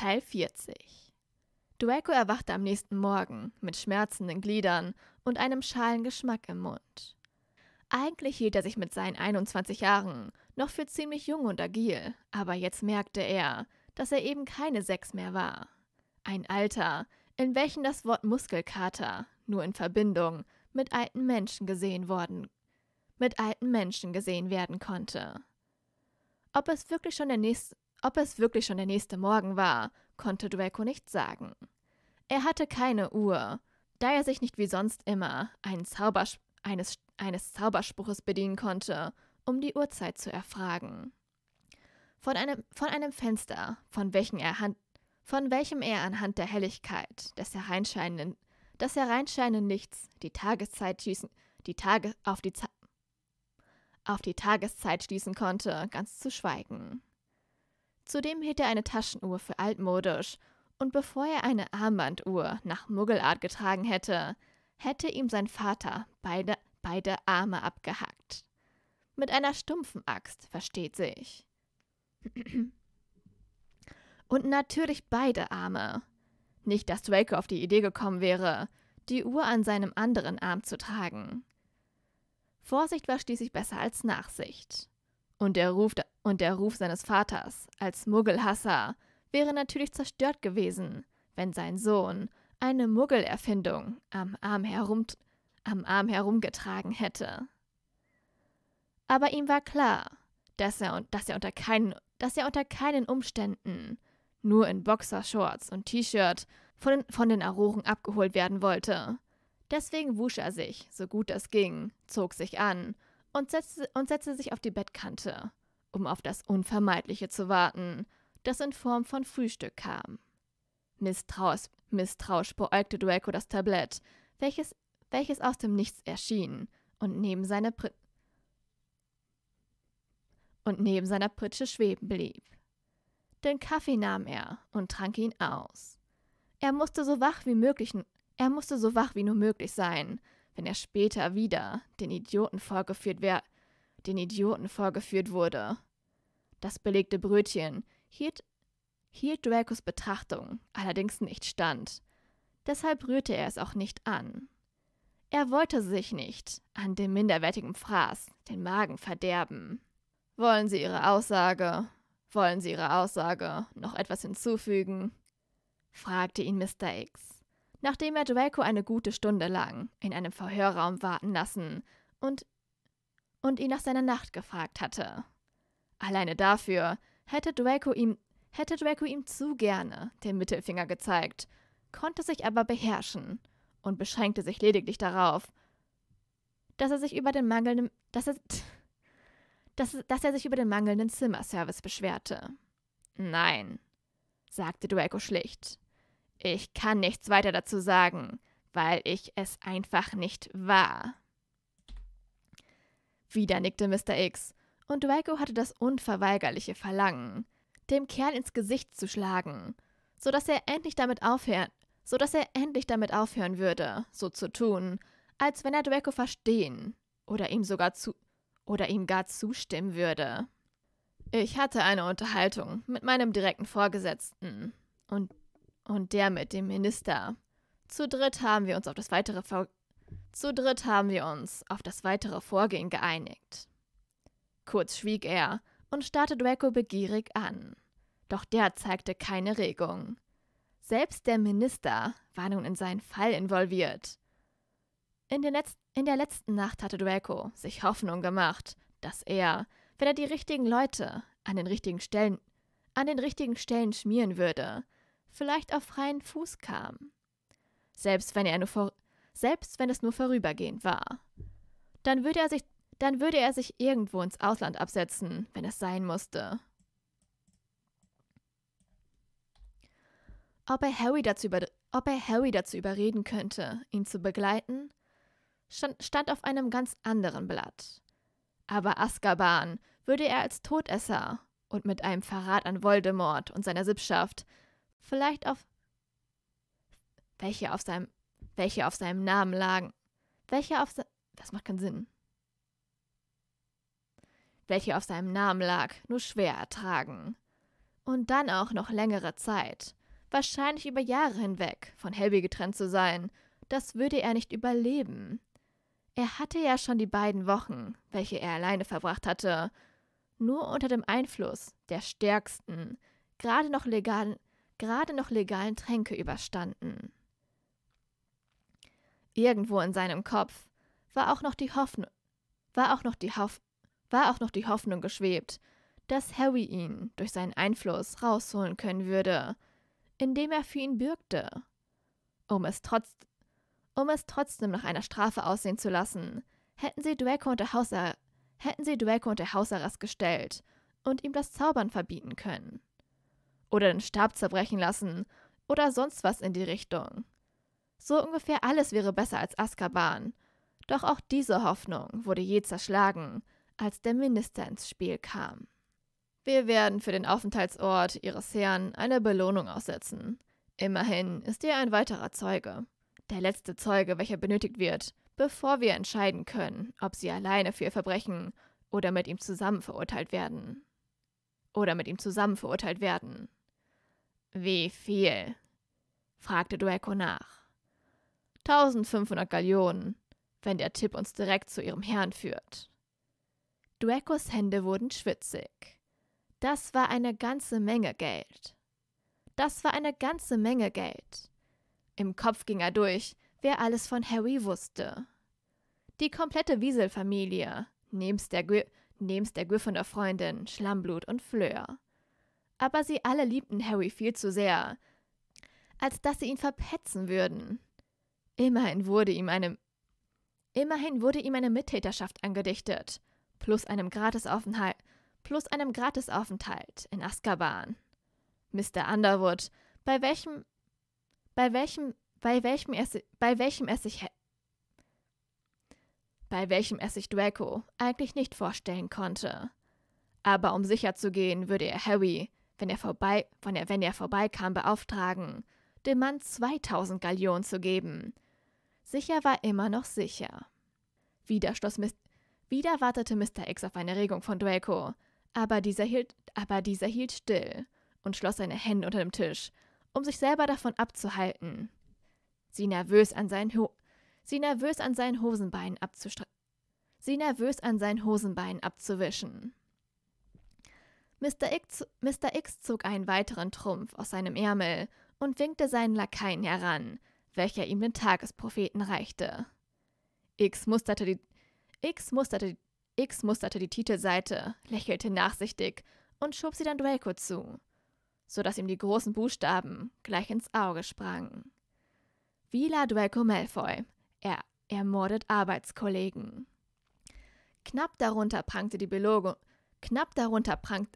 Teil 40 Dueco erwachte am nächsten Morgen mit schmerzenden Gliedern und einem schalen Geschmack im Mund. Eigentlich hielt er sich mit seinen 21 Jahren noch für ziemlich jung und agil, aber jetzt merkte er, dass er eben keine sechs mehr war. Ein Alter, in welchem das Wort Muskelkater nur in Verbindung mit alten Menschen gesehen worden, mit alten Menschen gesehen werden konnte. Ob es wirklich schon der nächste ob es wirklich schon der nächste Morgen war, konnte Draco nicht sagen. Er hatte keine Uhr, da er sich nicht wie sonst immer Zauberspr eines, eines Zauberspruches bedienen konnte, um die Uhrzeit zu erfragen. Von einem, von einem Fenster, von welchem, er han, von welchem er anhand der Helligkeit des hereinscheinenden, des hereinscheinenden Lichts die Tageszeit schießen, die Tage auf die, auf die Tageszeit schließen konnte, ganz zu schweigen. Zudem hielt er eine Taschenuhr für altmodisch, und bevor er eine Armbanduhr nach Muggelart getragen hätte, hätte ihm sein Vater beide, beide Arme abgehackt. Mit einer stumpfen Axt, versteht sich. Und natürlich beide Arme. Nicht, dass Draco auf die Idee gekommen wäre, die Uhr an seinem anderen Arm zu tragen. Vorsicht war schließlich besser als Nachsicht. Und der Ruf, und der Ruf seines Vaters als Muggelhasser wäre natürlich zerstört gewesen, wenn sein Sohn eine Muggelerfindung am Arm, herum, am Arm herumgetragen hätte. Aber ihm war klar, dass er, dass er, unter, keinen, dass er unter keinen Umständen nur in Boxershorts und T-Shirt von, von den Aroren abgeholt werden wollte. Deswegen wusch er sich, so gut es ging, zog sich an und setzte, und setzte sich auf die Bettkante, um auf das Unvermeidliche zu warten, das in Form von Frühstück kam. Misstrauisch, misstrauisch beäugte Draco das Tablett, welches, welches aus dem Nichts erschien und neben seiner und neben seiner Pritsche schweben blieb. Den Kaffee nahm er und trank ihn aus. Er musste so wach wie möglich, er musste so wach wie nur möglich sein, wenn er später wieder den Idioten vorgeführt wer den Idioten vorgeführt wurde. Das belegte Brötchen hielt, hielt Dracos Betrachtung allerdings nicht stand. Deshalb rührte er es auch nicht an. Er wollte sich nicht an dem minderwertigen Fraß den Magen verderben. Wollen Sie Ihre Aussage, wollen Sie Ihre Aussage noch etwas hinzufügen? fragte ihn Mr. X nachdem er Draco eine gute Stunde lang in einem Verhörraum warten lassen und, und ihn nach seiner Nacht gefragt hatte. Alleine dafür hätte Draco ihm, hätte Draco ihm zu gerne den Mittelfinger gezeigt, konnte sich aber beherrschen und beschränkte sich lediglich darauf, dass er sich über den mangelnden, dass er, dass, dass er sich über den mangelnden Zimmerservice beschwerte. Nein, sagte Draco schlicht. Ich kann nichts weiter dazu sagen, weil ich es einfach nicht war. Wieder nickte Mr. X, und Draco hatte das unverweigerliche Verlangen, dem Kerl ins Gesicht zu schlagen, so dass er endlich damit aufhören, so dass er endlich damit aufhören würde, so zu tun, als wenn er Draco verstehen oder ihm sogar zu oder ihm gar zustimmen würde. Ich hatte eine Unterhaltung mit meinem direkten Vorgesetzten, und und der mit dem Minister. Zu dritt haben wir uns auf das weitere Ver zu dritt haben wir uns auf das weitere Vorgehen geeinigt. Kurz schwieg er und starrte Draco begierig an. Doch der zeigte keine Regung. Selbst der Minister war nun in seinen Fall involviert. In der, Letz in der letzten Nacht hatte Draco sich Hoffnung gemacht, dass er, wenn er die richtigen Leute an den richtigen Stellen, an den richtigen Stellen schmieren würde, vielleicht auf freien Fuß kam. Selbst wenn, er nur vor, selbst wenn es nur vorübergehend war. Dann würde, er sich, dann würde er sich irgendwo ins Ausland absetzen, wenn es sein musste. Ob er Harry dazu, über, ob er Harry dazu überreden könnte, ihn zu begleiten, stand auf einem ganz anderen Blatt. Aber Azkaban würde er als Todesser und mit einem Verrat an Voldemort und seiner Sippschaft vielleicht auf welche auf seinem welche auf seinem Namen lagen, welche auf das macht keinen Sinn. Welche auf seinem Namen lag, nur schwer ertragen. Und dann auch noch längere Zeit, wahrscheinlich über Jahre hinweg, von Helby getrennt zu sein, das würde er nicht überleben. Er hatte ja schon die beiden Wochen, welche er alleine verbracht hatte, nur unter dem Einfluss der stärksten, gerade noch legalen gerade noch legalen Tränke überstanden. Irgendwo in seinem Kopf war auch noch die Hoffnung, war auch noch die, Hoff war auch noch die Hoffnung geschwebt, dass Harry ihn durch seinen Einfluss rausholen können würde, indem er für ihn bürgte, um es, trotz, um es trotzdem nach einer Strafe aussehen zu lassen, hätten sie Draco unter, Hausar hätten sie Draco unter Hausarrest gestellt und ihm das Zaubern verbieten können oder den Stab zerbrechen lassen oder sonst was in die Richtung. So ungefähr alles wäre besser als Azkaban. Doch auch diese Hoffnung wurde je zerschlagen, als der Minister ins Spiel kam. Wir werden für den Aufenthaltsort Ihres Herrn eine Belohnung aussetzen. Immerhin ist er ein weiterer Zeuge. Der letzte Zeuge, welcher benötigt wird, bevor wir entscheiden können, ob Sie alleine für Ihr Verbrechen oder mit ihm zusammen verurteilt werden. Oder mit ihm zusammen verurteilt werden. Wie viel? fragte Draco nach. 1500 Gallionen, wenn der Tipp uns direkt zu ihrem Herrn führt. Duecos Hände wurden schwitzig. Das war eine ganze Menge Geld. Das war eine ganze Menge Geld. Im Kopf ging er durch, wer alles von Harry wusste. Die komplette Wieselfamilie, nebst der, Gry nebst der Gryffindor-Freundin, Schlammblut und Fleur aber sie alle liebten Harry viel zu sehr, als dass sie ihn verpetzen würden. Immerhin wurde ihm eine Immerhin wurde ihm eine Mittäterschaft angedichtet, plus einem Gratisaufenthalt, plus einem Gratisaufenthalt in Azkaban. Mr. Underwood, bei welchem bei welchem bei welchem er bei welchem er sich bei welchem er sich Draco eigentlich nicht vorstellen konnte. Aber um sicher zu gehen, würde er Harry, wenn er, vorbei, wenn er, wenn er vorbeikam, beauftragen, dem Mann 2000 Gallionen zu geben. Sicher war immer noch sicher. Wieder, Wieder wartete Mr. X auf eine Regung von Draco, aber dieser, hielt, aber dieser hielt still und schloss seine Hände unter dem Tisch, um sich selber davon abzuhalten, sie nervös an seinen, Ho sie nervös an seinen Hosenbeinen abzustre sie nervös an seinen Hosenbeinen abzuwischen. Mr. X, Mr. X zog einen weiteren Trumpf aus seinem Ärmel und winkte seinen Lakaien heran, welcher ihm den Tagespropheten reichte. X musterte die, X musterte, X musterte die Titelseite, lächelte nachsichtig und schob sie dann Draco zu, so dass ihm die großen Buchstaben gleich ins Auge sprangen. Vila Draco Malfoy. Er ermordet Arbeitskollegen. Knapp darunter prangte die Belogung. Knapp darunter prangt,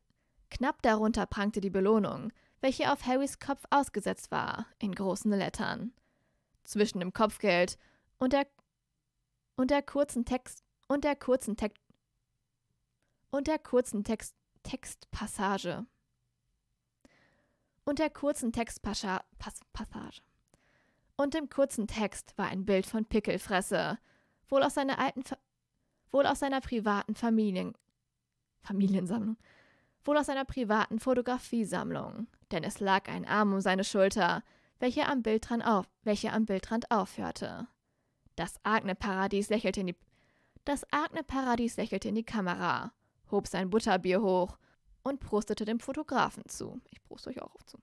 Knapp darunter prangte die Belohnung, welche auf Harrys Kopf ausgesetzt war, in großen Lettern. Zwischen dem Kopfgeld und der und der kurzen Text und der kurzen Text und der kurzen Text Textpassage und der kurzen Textpassage und dem kurzen Text war ein Bild von Pickelfresse, wohl aus seiner alten wohl aus seiner privaten Familien Familiensammlung wohl aus einer privaten Fotografiesammlung, denn es lag ein Arm um seine Schulter, welcher am Bildrand, auf, welcher am Bildrand aufhörte. Das Agne-Paradies lächelte in die das Agne-Paradies lächelte in die Kamera, hob sein Butterbier hoch und prostete dem Fotografen zu. Ich proste euch auch zu.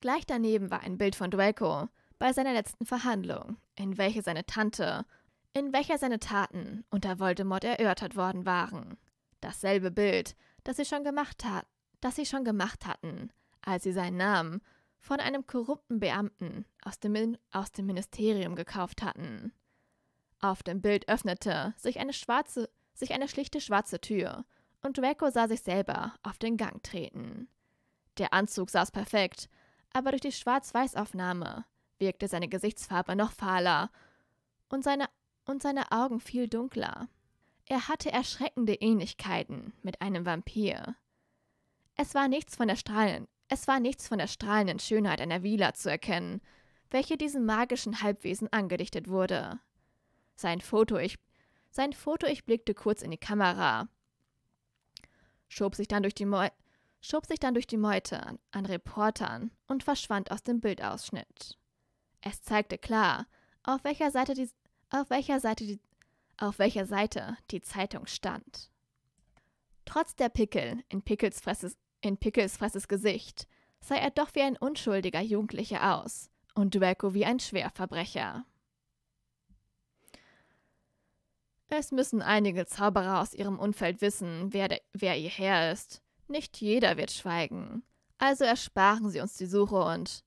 Gleich daneben war ein Bild von Dwelko bei seiner letzten Verhandlung, in welcher seine Tante, in welcher seine Taten unter Voldemort erörtert worden waren. Dasselbe Bild das sie schon gemacht hat, das sie schon gemacht hatten, als sie seinen Namen von einem korrupten Beamten aus dem, aus dem Ministerium gekauft hatten. Auf dem Bild öffnete sich eine schwarze, sich eine schlichte schwarze Tür, und Draco sah sich selber auf den Gang treten. Der Anzug saß perfekt, aber durch die Schwarz-Weiß-Aufnahme wirkte seine Gesichtsfarbe noch fahler und seine, und seine Augen viel dunkler. Er hatte erschreckende Ähnlichkeiten mit einem Vampir. Es war nichts von der strahlenden, es war nichts von der strahlenden Schönheit einer Vila zu erkennen, welche diesem magischen Halbwesen angedichtet wurde. Sein Foto, ich, sein Foto, ich blickte kurz in die Kamera, schob sich dann durch die, Meu schob sich dann durch die Meute an, an Reportern und verschwand aus dem Bildausschnitt. Es zeigte klar, auf welcher Seite die, auf welcher Seite die, auf welcher Seite die Zeitung stand. Trotz der Pickel in Pickelsfresses, in Pickelsfresses Gesicht sah er doch wie ein unschuldiger Jugendlicher aus und Draco wie ein Schwerverbrecher. Es müssen einige Zauberer aus ihrem Umfeld wissen, wer, de, wer ihr Herr ist. Nicht jeder wird schweigen. Also ersparen sie uns die Suche und.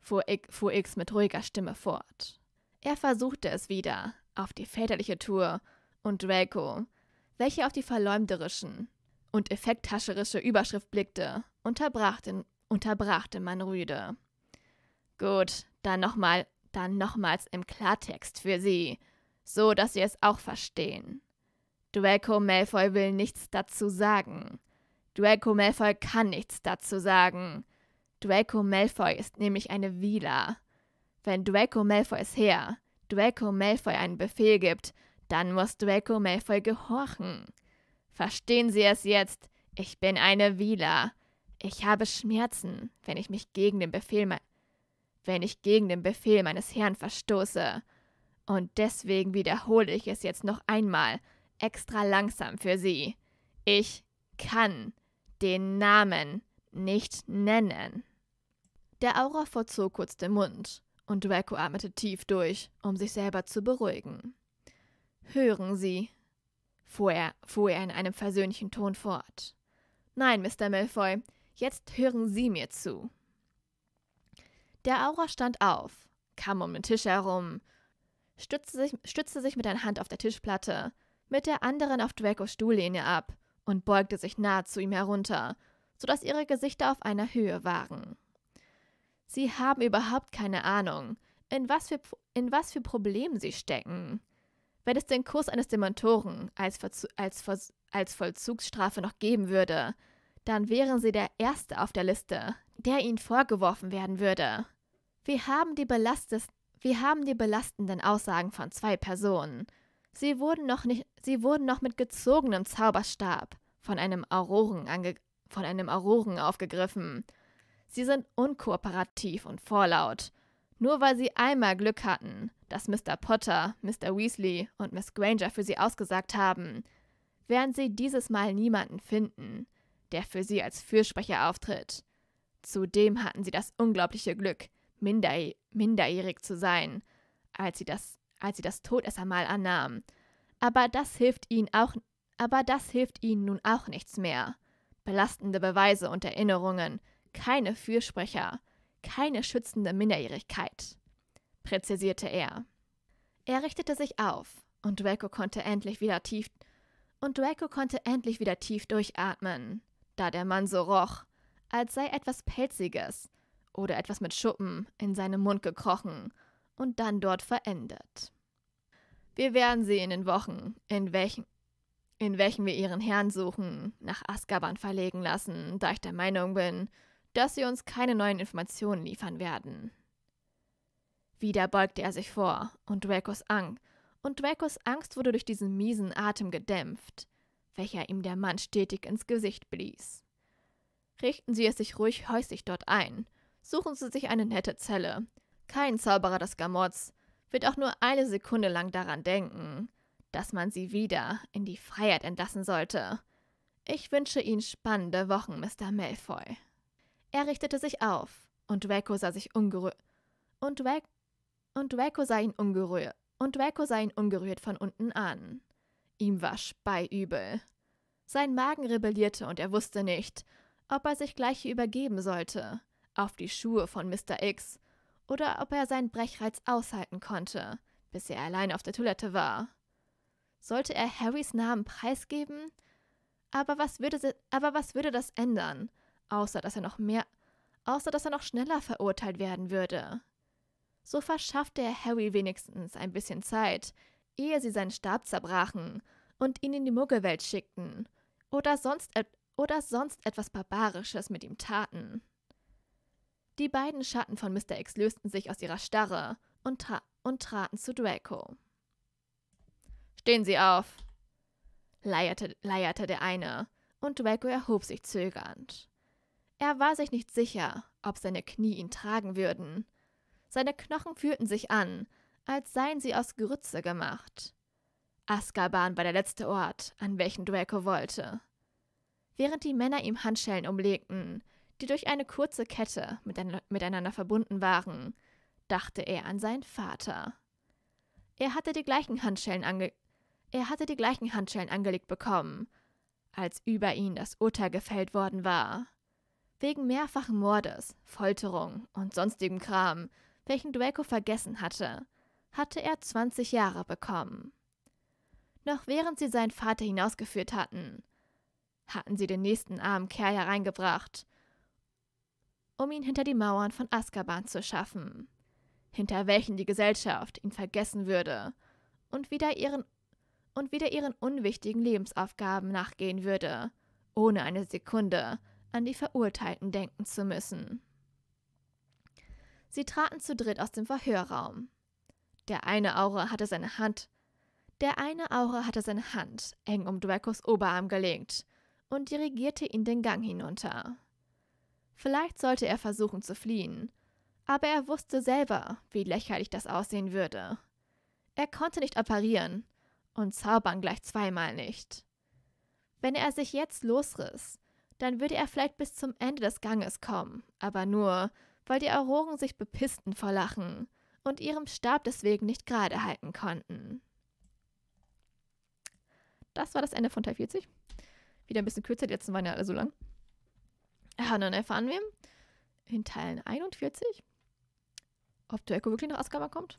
fuhr X mit ruhiger Stimme fort. Er versuchte es wieder, auf die väterliche Tour und Draco, welche auf die verleumderischen und effekthascherische Überschrift blickte, unterbrach, den, unterbrach den rüde. Gut, dann nochmal, dann nochmals im Klartext für Sie, so dass Sie es auch verstehen. Draco Malfoy will nichts dazu sagen. Draco Malfoy kann nichts dazu sagen. Draco Malfoy ist nämlich eine Vila. Wenn Draco Malfoys Herr Draco Malfoy einen Befehl gibt, dann muss Draco Malfoy gehorchen. Verstehen Sie es jetzt? Ich bin eine Wieler. Ich habe Schmerzen, wenn ich mich gegen den Befehl wenn ich gegen den Befehl meines Herrn verstoße. Und deswegen wiederhole ich es jetzt noch einmal, extra langsam für Sie. Ich kann den Namen nicht nennen. Der Aura verzog kurz den Mund und Draco atmete tief durch, um sich selber zu beruhigen. Hören Sie, fuhr er, fuhr er in einem versöhnlichen Ton fort. Nein, Mr. Malfoy, jetzt hören Sie mir zu. Der Aura stand auf, kam um den Tisch herum, stützte sich, stützte sich mit einer Hand auf der Tischplatte, mit der anderen auf Dracos Stuhllehne ab und beugte sich nahe zu ihm herunter, so dass ihre Gesichter auf einer Höhe waren. Sie haben überhaupt keine Ahnung, in was für, in was für Problemen sie stecken. Wenn es den Kurs eines Dementoren als, Verzu als, Ver als Vollzugsstrafe noch geben würde, dann wären sie der Erste auf der Liste, der ihnen vorgeworfen werden würde. Wir haben die, Belastes wir haben die belastenden Aussagen von zwei Personen. Sie wurden noch, nicht, sie wurden noch mit gezogenem Zauberstab von einem Auroren, von einem Auroren aufgegriffen Sie sind unkooperativ und vorlaut. Nur weil sie einmal Glück hatten, dass Mr. Potter, Mr. Weasley und Miss Granger für sie ausgesagt haben, werden sie dieses Mal niemanden finden, der für sie als Fürsprecher auftritt. Zudem hatten sie das unglaubliche Glück, minder, minderjährig zu sein, als sie das, als sie das Todessermal annahmen. Aber das hilft ihnen auch, aber das hilft ihnen nun auch nichts mehr. Belastende Beweise und Erinnerungen, keine Fürsprecher, keine schützende Minderjährigkeit, präzisierte er. Er richtete sich auf und Draco konnte endlich wieder tief und Draco konnte endlich wieder tief durchatmen, da der Mann so roch, als sei etwas Pelziges oder etwas mit Schuppen in seinem Mund gekrochen und dann dort verendet. Wir werden sie in den Wochen, in welchen, in welchen wir ihren Herrn suchen, nach Azkaban verlegen lassen, da ich der Meinung bin, dass sie uns keine neuen Informationen liefern werden. Wieder beugte er sich vor, und Dracos Ang, und Dracos Angst wurde durch diesen miesen Atem gedämpft, welcher ihm der Mann stetig ins Gesicht blies. Richten Sie es sich ruhig häuslich dort ein, suchen Sie sich eine nette Zelle. Kein Zauberer des Gamots wird auch nur eine Sekunde lang daran denken, dass man sie wieder in die Freiheit entlassen sollte. Ich wünsche Ihnen spannende Wochen, Mr. Malfoy. Er richtete sich auf, und Draco sah sich ungerührt. Und, Dra und Draco sah ihn ungerührt. Und Draco sah ihn ungerührt von unten an. Ihm war speiübel. Sein Magen rebellierte und er wusste nicht, ob er sich gleich übergeben sollte, auf die Schuhe von Mr. X, oder ob er seinen Brechreiz aushalten konnte, bis er allein auf der Toilette war. Sollte er Harrys Namen preisgeben? Aber was würde, aber was würde das ändern? außer dass er noch mehr, außer dass er noch schneller verurteilt werden würde. So verschaffte er Harry wenigstens ein bisschen Zeit, ehe sie seinen Stab zerbrachen und ihn in die Muggelwelt schickten oder sonst, oder sonst etwas Barbarisches mit ihm taten. Die beiden Schatten von Mr. X lösten sich aus ihrer Starre und, tra und traten zu Draco. Stehen Sie auf! leierte, leierte der eine, und Draco erhob sich zögernd. Er war sich nicht sicher, ob seine Knie ihn tragen würden. Seine Knochen fühlten sich an, als seien sie aus Grütze gemacht. Azkaban war der letzte Ort, an welchen Draco wollte. Während die Männer ihm Handschellen umlegten, die durch eine kurze Kette miteinander verbunden waren, dachte er an seinen Vater. Er hatte die gleichen Handschellen, ange er hatte die gleichen Handschellen angelegt bekommen, als über ihn das Urteil gefällt worden war wegen mehrfachen Mordes, Folterung und sonstigem Kram, welchen Draco vergessen hatte, hatte er 20 Jahre bekommen. Noch während sie seinen Vater hinausgeführt hatten, hatten sie den nächsten armen Kerl hereingebracht, um ihn hinter die Mauern von Azkaban zu schaffen, hinter welchen die Gesellschaft ihn vergessen würde und wieder ihren und wieder ihren unwichtigen Lebensaufgaben nachgehen würde, ohne eine Sekunde an die Verurteilten denken zu müssen. Sie traten zu dritt aus dem Verhörraum. Der eine Aure hatte seine Hand, der eine Aure hatte seine Hand eng um Dracos Oberarm gelegt und dirigierte ihn den Gang hinunter. Vielleicht sollte er versuchen zu fliehen, aber er wusste selber, wie lächerlich das aussehen würde. Er konnte nicht operieren und zaubern gleich zweimal nicht. Wenn er sich jetzt losriss, dann würde er vielleicht bis zum Ende des Ganges kommen, aber nur, weil die Auroren sich bepissten vor Lachen und ihrem Stab deswegen nicht gerade halten konnten. Das war das Ende von Teil 40. Wieder ein bisschen kürzer, die letzten waren ja alle so lang. Ja, und dann erfahren wir in Teilen 41, ob Draco wirklich nach Azkaban kommt